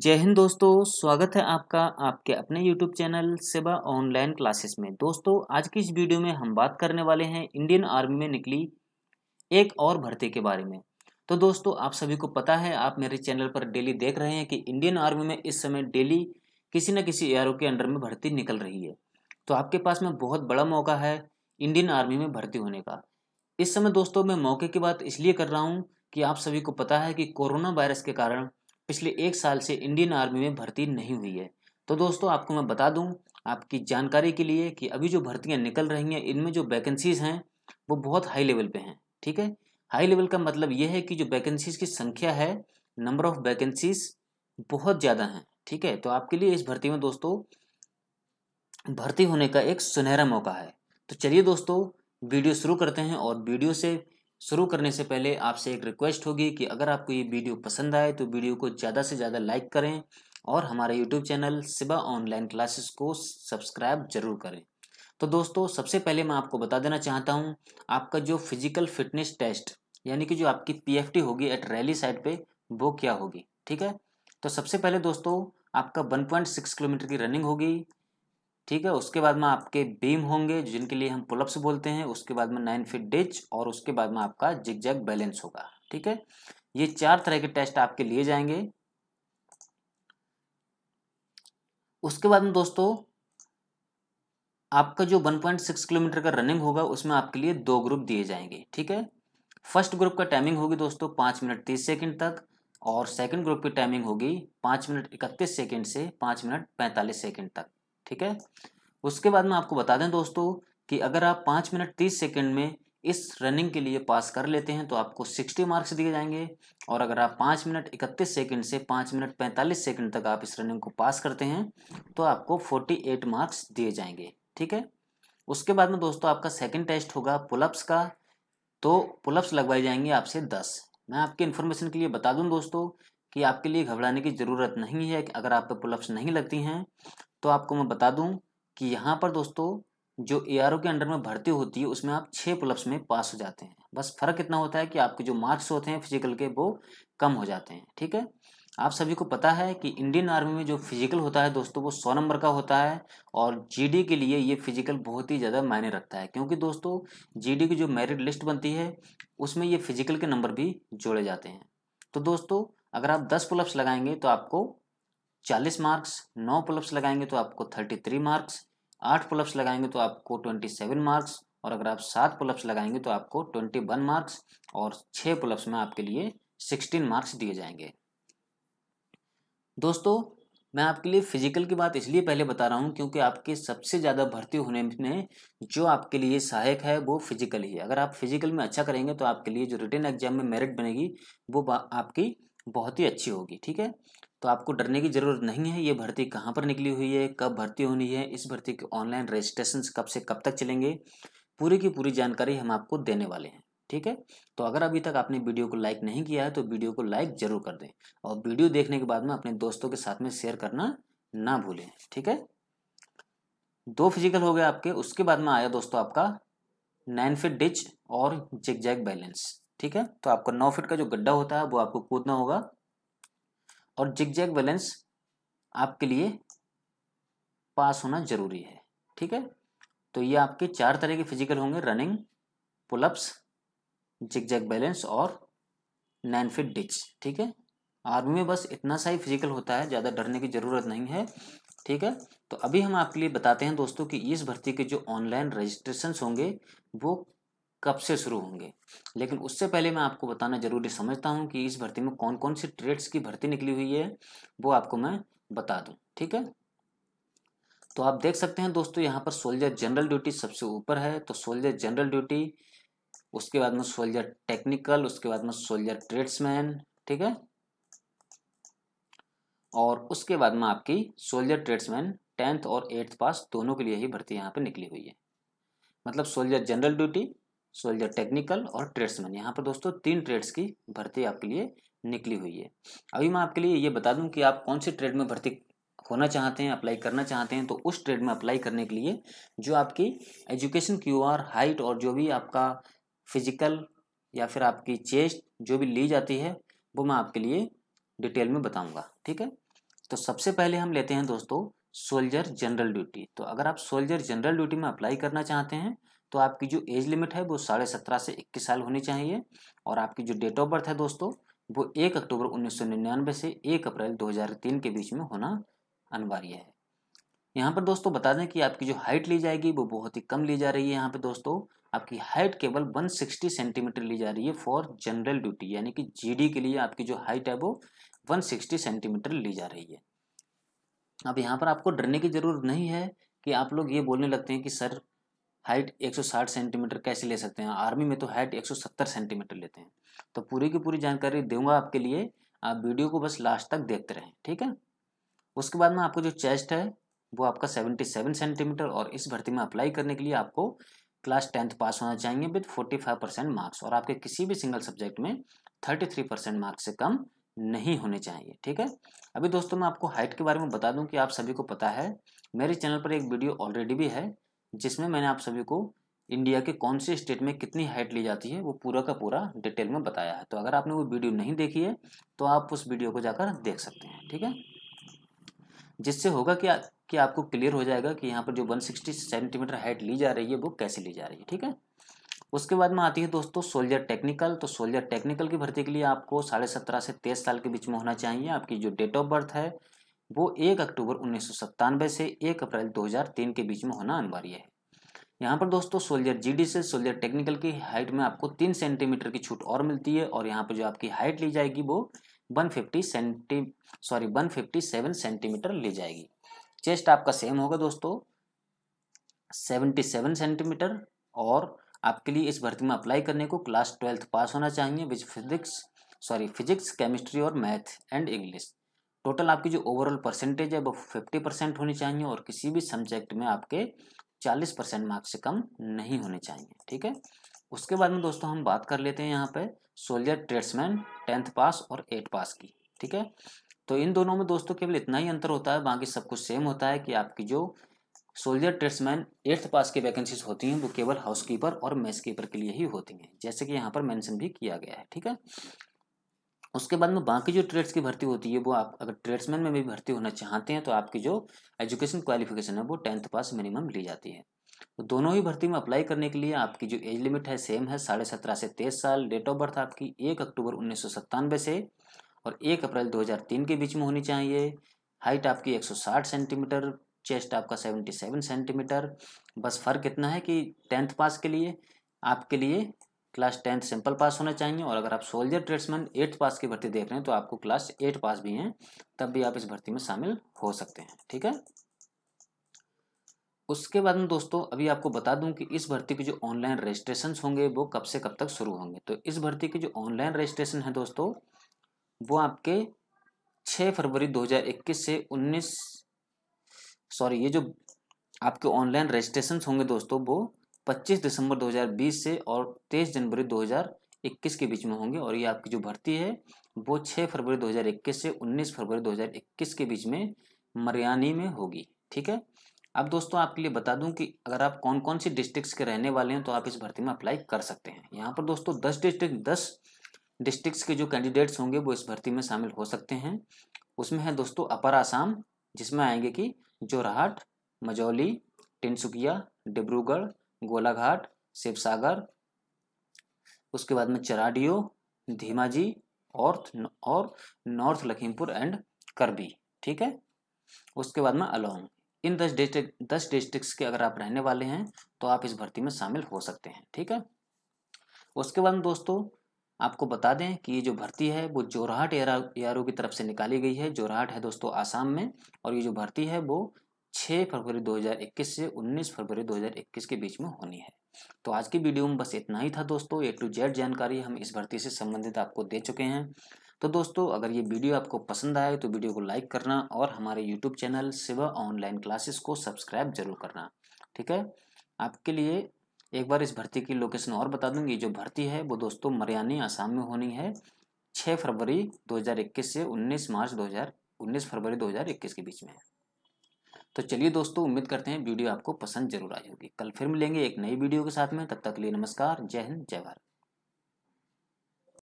जय हिंद दोस्तों स्वागत है आपका आपके अपने YouTube channel Seva online classes में दोस्तों आज की इस वीडियो में हम बात करने वाले हैं इंडियन आर्मी में निकली एक और भर्ती के बारे में तो दोस्तों आप सभी को पता है आप मेरे चैनल पर डेली देख रहे हैं कि इंडियन आर्मी में इस समय डेली किसी न किसी ए के अंडर में भर्ती निकल रही है तो आपके पास में बहुत बड़ा मौका है इंडियन आर्मी में भर्ती होने का इस समय दोस्तों मैं मौके की बात इसलिए कर रहा हूँ कि आप सभी को पता है कि कोरोना वायरस के कारण पिछले एक साल से इंडियन आर्मी में भर्ती नहीं हुई है तो दोस्तों आपको मैं बता दूं आपकी जानकारी के लिए कि अभी जो भर्तियां निकल रही हैं इनमें जो वैकेंसीज हैं वो बहुत हाई लेवल पे हैं ठीक है हाई लेवल का मतलब ये है कि जो वैकेंसीज की संख्या है नंबर ऑफ वैकेंसीज बहुत ज़्यादा हैं ठीक है तो आपके लिए इस भर्ती में दोस्तों भर्ती होने का एक सुनहरा मौका है तो चलिए दोस्तों वीडियो शुरू करते हैं और वीडियो से शुरू करने से पहले आपसे एक रिक्वेस्ट होगी कि अगर आपको ये वीडियो पसंद आए तो वीडियो को ज़्यादा से ज़्यादा लाइक करें और हमारे YouTube channel Siba online classes को सब्सक्राइब जरूर करें तो दोस्तों सबसे पहले मैं आपको बता देना चाहता हूँ आपका जो फिजिकल फिटनेस टेस्ट यानी कि जो आपकी पी होगी एट रैली साइड पे वो क्या होगी ठीक है तो सबसे पहले दोस्तों आपका 1.6 किलोमीटर की रनिंग होगी ठीक है उसके बाद में आपके बीम होंगे जिनके लिए हम पुलअप्स बोलते हैं उसके बाद में नाइन फिट डिच और उसके बाद में आपका जिग जैग बैलेंस होगा ठीक है ये चार तरह के टेस्ट आपके लिए जाएंगे उसके बाद में दोस्तों आपका जो 1.6 किलोमीटर का रनिंग होगा उसमें आपके लिए दो ग्रुप दिए जाएंगे ठीक है फर्स्ट ग्रुप का टाइमिंग होगी दोस्तों पाँच मिनट तीस सेकंड तक और सेकंड ग्रुप की टाइमिंग होगी पाँच मिनट इकतीस सेकंड से पाँच मिनट पैंतालीस सेकंड तक ठीक है उसके बाद में आपको बता दें दोस्तों कि अगर आप पाँच मिनट तीस सेकेंड में इस रनिंग के लिए पास कर लेते हैं तो आपको सिक्सटी मार्क्स दिए जाएंगे और अगर आप पाँच मिनट इकतीस सेकंड से पाँच मिनट पैंतालीस सेकंड तक आप इस रनिंग को पास करते हैं तो आपको फोर्टी एट मार्क्स दिए जाएंगे ठीक है उसके बाद में दोस्तों आपका सेकंड टेस्ट होगा पुलअप्स का तो पुलअप्स लगवाई जाएंगे आपसे दस मैं आपके इन्फॉर्मेशन के लिए बता दूँ दोस्तों कि आपके लिए घबराने की ज़रूरत नहीं है अगर आप पुलप्स पुलअप्स नहीं लगती हैं तो आपको मैं बता दूं कि यहाँ पर दोस्तों जो ए के अंडर में भर्ती होती है उसमें आप छः पुलअप्स में पास हो जाते हैं बस फर्क इतना होता है कि आपके जो मार्क्स होते हैं फिजिकल के वो कम हो जाते हैं ठीक है आप सभी को पता है कि इंडियन आर्मी में जो फिजिकल होता है दोस्तों वो सौ नंबर का होता है और जीडी के लिए ये फिजिकल बहुत ही ज़्यादा मायने रखता है क्योंकि दोस्तों जीडी की जो मेरिट लिस्ट बनती है उसमें ये फिजिकल के नंबर भी जोड़े जाते हैं तो दोस्तों अगर आप दस पुलअप्स लगाएंगे तो आपको चालीस मार्क्स नौ पुलअप्स लगाएंगे तो आपको थर्टी थ्री मार्क्स आठ पुलअप्स लगाएंगे तो आपको ट्वेंटी सेवन मार्क्स और अगर आप सात पुलअप्स लगाएंगे तो आपको ट्वेंटी वन मार्क्स और छः पुलअप्स में आपके लिए सिक्सटीन मार्क्स दिए जाएंगे दोस्तों मैं आपके लिए फिजिकल की बात इसलिए पहले बता रहा हूँ क्योंकि आपके सबसे ज़्यादा भर्ती होने में जो आपके लिए सहायक है वो फिजिकल ही है अगर आप फिजिकल में अच्छा करेंगे तो आपके लिए जो रिटर्न एग्जाम में मेरिट बनेगी वो आपकी बहुत ही अच्छी होगी ठीक है तो आपको डरने की ज़रूरत नहीं है ये भर्ती कहाँ पर निकली हुई है कब भर्ती होनी है इस भर्ती के ऑनलाइन रजिस्ट्रेशन कब से कब तक चलेंगे पूरी की पूरी जानकारी हम आपको देने वाले हैं ठीक है तो अगर अभी तक आपने वीडियो को लाइक नहीं किया है तो वीडियो को लाइक जरूर कर दें और वीडियो देखने के बाद में अपने दोस्तों के साथ में शेयर करना ना भूलें ठीक है दो फिजिकल हो गए आपके उसके बाद में आया दोस्तों आपका नाइन फिट डिच और जिग जैग बैलेंस ठीक है तो आपका नौ फिट का जो गड्ढा होता है वो आपको कूदना होगा और जिगजैग बैलेंस आपके लिए पास होना ज़रूरी है ठीक है तो ये आपके चार तरह के फिजिकल होंगे रनिंग पुलअप्स जिगजैग बैलेंस और नाइन फिट डिच ठीक है आर्मी में बस इतना सा ही फिजिकल होता है ज़्यादा डरने की ज़रूरत नहीं है ठीक है तो अभी हम आपके लिए बताते हैं दोस्तों कि इस भर्ती के जो ऑनलाइन रजिस्ट्रेशन होंगे वो कब से शुरू होंगे लेकिन उससे पहले मैं आपको बताना जरूरी समझता हूँ कि इस भर्ती में कौन कौन सी ट्रेड्स की भर्ती निकली हुई है वो आपको मैं बता दूँ ठीक है तो आप देख सकते हैं दोस्तों यहाँ पर सोल्जर जनरल ड्यूटी सबसे ऊपर है तो सोल्जर जनरल ड्यूटी उसके बाद में सोल्जर टेक्निकल उसके बाद में सोल्जर ट्रेड्समैन ठीक है और उसके बाद में आपकी सोल्जर ट्रेड्समैन टेंथ और एट्थ पास दोनों के लिए ही भर्ती यहाँ पे निकली हुई है मतलब soldier general duty soldier technical और ट्रेड्समैन यहाँ पर दोस्तों तीन ट्रेड्स की भर्ती आपके लिए निकली हुई है अभी मैं आपके लिए ये बता दूं कि आप कौन से ट्रेड में भर्ती होना चाहते हैं अप्लाई करना चाहते हैं तो उस ट्रेड में अप्लाई करने के लिए जो आपकी एजुकेशन क्यू आर हाइट और जो भी आपका फिजिकल या फिर आपकी चेस्ट जो भी ली जाती है वो मैं आपके लिए डिटेल में बताऊंगा ठीक है तो सबसे पहले हम लेते हैं दोस्तों सोल्जर जनरल ड्यूटी तो अगर आप सोल्जर जनरल ड्यूटी में अप्लाई करना चाहते हैं तो आपकी जो एज लिमिट है वो साढ़े सत्रह से इक्कीस साल होनी चाहिए और आपकी जो डेट ऑफ बर्थ है दोस्तों वो एक अक्टूबर उन्नीस सौ निन्यानवे से एक अप्रैल दो हज़ार तीन के बीच में होना अनिवार्य है यहाँ पर दोस्तों बता दें कि आपकी जो हाइट ली जाएगी वो बहुत ही कम ली जा रही है यहाँ पे दोस्तों आपकी हाइट केवल 160 सेंटीमीटर ली जा रही है फॉर जनरल ड्यूटी यानी कि जीडी के लिए आपकी जो हाइट है वो 160 सेंटीमीटर ली जा रही है अब यहाँ पर आपको डरने की ज़रूरत नहीं है कि आप लोग ये बोलने लगते हैं कि सर हाइट 160 सेंटीमीटर कैसे ले सकते हैं आर्मी में तो हाइट 170 सेंटीमीटर लेते हैं तो पूरी की पूरी जानकारी दूंगा आपके लिए आप वीडियो को बस लास्ट तक देखते रहें ठीक है उसके बाद में आपको जो चेस्ट है वो आपका 77 सेंटीमीटर और इस भर्ती में अप्लाई करने के लिए आपको क्लास टेंथ पास होना चाहिए विथ फोर्टी परसेंट मार्क्स और आपके किसी भी सिंगल सब्जेक्ट में थर्टी परसेंट मार्क्स से कम नहीं होने चाहिए ठीक है अभी दोस्तों मैं आपको हाइट के बारे में बता दूं कि आप सभी को पता है मेरे चैनल पर एक वीडियो ऑलरेडी भी है जिसमें मैंने आप सभी को इंडिया के कौन से स्टेट में कितनी हाइट ली जाती है वो पूरा का पूरा डिटेल में बताया है तो अगर आपने वो वीडियो नहीं देखी है तो आप उस वीडियो को जाकर देख सकते हैं ठीक है जिससे होगा कि कि आपको क्लियर हो जाएगा कि यहाँ पर जो 160 सेंटीमीटर हाइट ली जा रही है वो कैसे ली जा रही है ठीक है उसके बाद में आती है दोस्तों सोल्जर टेक्निकल तो सोल्जर टेक्निकल की भर्ती के लिए आपको साढ़े सत्रह से तेईस साल के बीच में होना चाहिए आपकी जो डेट ऑफ बर्थ है वो एक अक्टूबर उन्नीस से एक अप्रैल 2003 के बीच में होना अनिवार्य है यहाँ पर दोस्तों सोल्जर जीडी से सोल्जर टेक्निकल की हाइट में आपको तीन सेंटीमीटर की छूट और मिलती है और यहाँ पर जो आपकी हाइट ली जाएगी वो 150 सेंटी सॉरी 157 सेंटीमीटर ली जाएगी चेस्ट आपका सेम होगा दोस्तों 77 सेंटीमीटर और आपके लिए इस भर्ती में अप्लाई करने को क्लास ट्वेल्थ पास होना चाहिए with physics sorry physics chemistry और मैथ एंड इंग्लिश टोटल आपकी जो ओवरऑल परसेंटेज है वो फिफ्टी परसेंट होनी चाहिए और किसी भी सब्जेक्ट में आपके चालीस परसेंट मार्क्स से कम नहीं होने चाहिए ठीक है उसके बाद में दोस्तों हम बात कर लेते हैं यहाँ पे सोल्जर ट्रेड्समैन टेंथ पास और एट पास की ठीक है तो इन दोनों में दोस्तों केवल इतना ही अंतर होता है बाकी सब कुछ सेम होता है कि आपकी जो सोल्जर ट्रेड्समैन एट्थ पास की वैकेंसीज होती हैं वो केवल हाउसकीपर और मेसकीपर के लिए ही होती हैं जैसे कि यहाँ पर मेंशन भी किया गया है ठीक है उसके बाद में बाकी जो ट्रेड्स की भर्ती होती है वो आप अगर ट्रेड्समैन में भी भर्ती होना चाहते हैं तो आपकी जो एजुकेशन क्वालिफिकेशन है वो टेंथ पास मिनिमम ली जाती है तो दोनों ही भर्ती में अप्लाई करने के लिए आपकी जो एज लिमिट है सेम है साढ़े सत्रह से तेईस साल डेट ऑफ बर्थ आपकी एक अक्टूबर उन्नीस से और एक अप्रैल दो के बीच में होनी चाहिए हाइट आपकी एक सेंटीमीटर चेस्ट आपका सेवेंटी सेंटीमीटर बस फ़र्क इतना है कि टेंथ पास के लिए आपके लिए क्लास टेंथ सिंपल पास होना चाहिए और अगर आप सोल्जर ट्रेड्समैन एट्थ पास की भर्ती देख रहे हैं तो आपको क्लास एट पास भी हैं तब भी आप इस भर्ती में शामिल हो सकते हैं ठीक है उसके बाद में दोस्तों अभी आपको बता दूं कि इस भर्ती के जो ऑनलाइन रजिस्ट्रेशन होंगे वो कब से कब तक शुरू होंगे तो इस भर्ती के जो ऑनलाइन रजिस्ट्रेशन है दोस्तों वो आपके छः फरवरी दो से उन्नीस सॉरी ये जो आपके ऑनलाइन रजिस्ट्रेशन होंगे दोस्तों वो 25 दिसंबर 2020 से और 23 जनवरी 2021 के बीच में होंगे और ये आपकी जो भर्ती है वो 6 फरवरी 2021 से 19 फरवरी 2021 के बीच में मरियानी में होगी ठीक है अब दोस्तों आपके लिए बता दूं कि अगर आप कौन कौन सी डिस्ट्रिक्ट्स के रहने वाले हैं तो आप इस भर्ती में अप्लाई कर सकते हैं यहाँ पर दोस्तों दस डिस्ट्रिक्ट दस डिस्ट्रिक्ट्स के जो कैंडिडेट्स होंगे वो इस भर्ती में शामिल हो सकते हैं उसमें है दोस्तों अपर आसाम जिसमें आएंगे कि जोरहाट मजौली टिनसुकिया डिब्रूगढ़ गोलाघाट शिव सागर उसके बाद में चराडियो धीमाजी और और नॉर्थ लखीमपुर एंड करबी ठीक है उसके बाद में अलोंग इन दस डिस्ट्रिक्ट दस डिस्ट्रिक्ट के अगर आप रहने वाले हैं तो आप इस भर्ती में शामिल हो सकते हैं ठीक है उसके बाद में दोस्तों आपको बता दें कि ये जो भर्ती है वो जोरहाट एआरओ की तरफ से निकाली गई है जोरहाट है दोस्तों आसाम में और ये जो भर्ती है वो 6 फरवरी 2021 से 19 फरवरी 2021 के बीच में होनी है तो आज की वीडियो में बस इतना ही था दोस्तों ए टू जेड जानकारी हम इस भर्ती से संबंधित आपको दे चुके हैं तो दोस्तों अगर ये वीडियो आपको पसंद आए तो वीडियो को लाइक करना और हमारे YouTube channel Siva online classes को सब्सक्राइब जरूर करना ठीक है आपके लिए एक बार इस भर्ती की लोकेशन और बता दूंगी जो भर्ती है वो दोस्तों मरियानी आसाम में होनी है 6 फरवरी 2021 से 19 मार्च 2019 फरवरी 2021 के बीच में तो चलिए दोस्तों उम्मीद करते हैं वीडियो आपको पसंद जरूर आई होगी कल फिर मिलेंगे एक नई वीडियो के साथ में तब तक के लिए नमस्कार जय हिंद जय भारत